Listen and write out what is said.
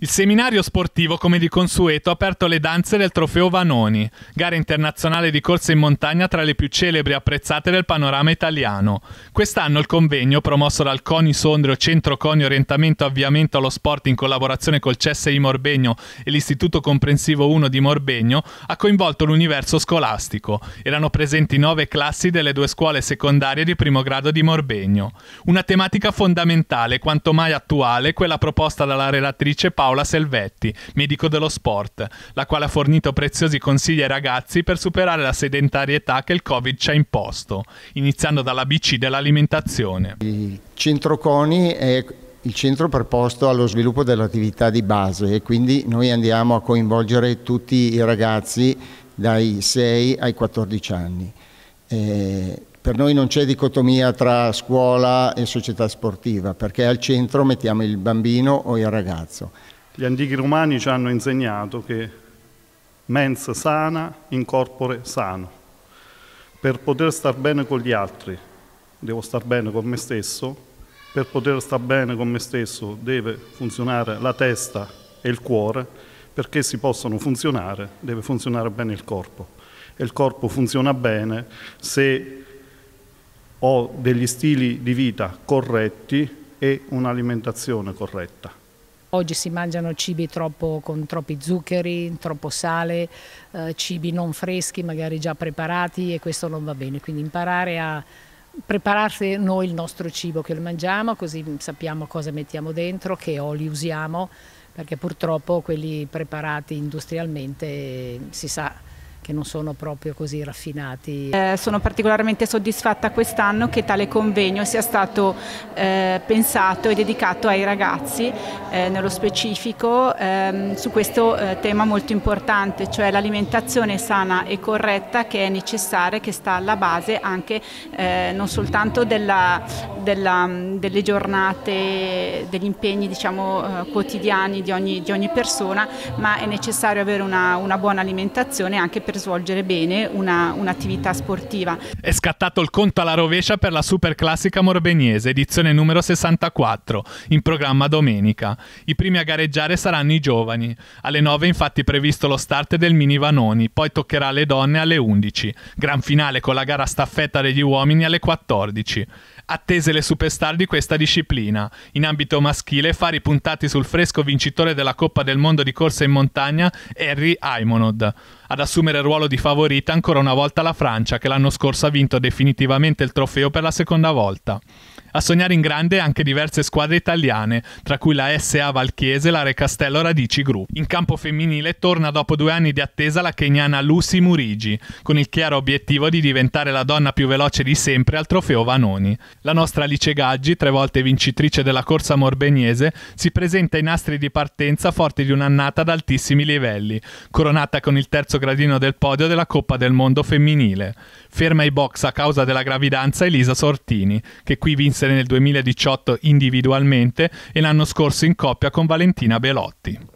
Il seminario sportivo, come di consueto, ha aperto le danze del Trofeo Vanoni, gara internazionale di corsa in montagna tra le più celebri e apprezzate del panorama italiano. Quest'anno il convegno, promosso dal CONI Sondrio Centro CONI Orientamento Avviamento allo Sport in collaborazione col CSI Morbegno e l'Istituto Comprensivo 1 di Morbegno, ha coinvolto l'universo scolastico. Erano presenti nove classi delle due scuole secondarie di primo grado di Morbegno. Una tematica fondamentale, quanto mai attuale, quella proposta dalla relatrice Paola Paola Selvetti, medico dello sport, la quale ha fornito preziosi consigli ai ragazzi per superare la sedentarietà che il Covid ci ha imposto, iniziando dall'ABC dell'alimentazione. Il centro CONI è il centro preposto allo sviluppo dell'attività di base e quindi noi andiamo a coinvolgere tutti i ragazzi dai 6 ai 14 anni. Eh, per noi non c'è dicotomia tra scuola e società sportiva perché al centro mettiamo il bambino o il ragazzo. Gli antichi romani ci hanno insegnato che mens sana in corpore sano. Per poter star bene con gli altri devo star bene con me stesso, per poter star bene con me stesso deve funzionare la testa e il cuore, perché si possono funzionare deve funzionare bene il corpo. E il corpo funziona bene se ho degli stili di vita corretti e un'alimentazione corretta. Oggi si mangiano cibi troppo, con troppi zuccheri, troppo sale, eh, cibi non freschi, magari già preparati e questo non va bene. Quindi imparare a prepararsi noi il nostro cibo che lo mangiamo, così sappiamo cosa mettiamo dentro, che oli usiamo, perché purtroppo quelli preparati industrialmente eh, si sa che non sono proprio così raffinati. Eh, sono particolarmente soddisfatta quest'anno che tale convegno sia stato eh, pensato e dedicato ai ragazzi, eh, nello specifico ehm, su questo eh, tema molto importante, cioè l'alimentazione sana e corretta che è necessaria, che sta alla base anche eh, non soltanto della, della, delle giornate, degli impegni diciamo, eh, quotidiani di ogni, di ogni, persona, ma è necessario avere una, una buona alimentazione anche per per svolgere bene una, un'attività sportiva. È scattato il conto alla rovescia per la Super Classica Morbegnese, edizione numero 64, in programma domenica. I primi a gareggiare saranno i giovani. Alle 9 infatti è previsto lo start del mini Vanoni, poi toccherà alle donne alle 11. Gran finale con la gara staffetta degli uomini alle 14 attese le superstar di questa disciplina. In ambito maschile, fari puntati sul fresco vincitore della Coppa del Mondo di corsa in montagna, Harry Aimonod. Ad assumere il ruolo di favorita ancora una volta la Francia, che l'anno scorso ha vinto definitivamente il trofeo per la seconda volta. A sognare in grande anche diverse squadre italiane, tra cui la SA Valchiese e la Recastello Radici Group. In campo femminile torna dopo due anni di attesa la keniana Lucy Murigi, con il chiaro obiettivo di diventare la donna più veloce di sempre al trofeo Vanoni. La nostra Alice Gaggi, tre volte vincitrice della corsa morbeniese, si presenta ai nastri di partenza forte di un'annata ad altissimi livelli, coronata con il terzo gradino del podio della Coppa del Mondo femminile. Ferma i box a causa della gravidanza Elisa Sortini, che qui vinse vincere nel 2018 individualmente e l'anno scorso in coppia con Valentina Belotti.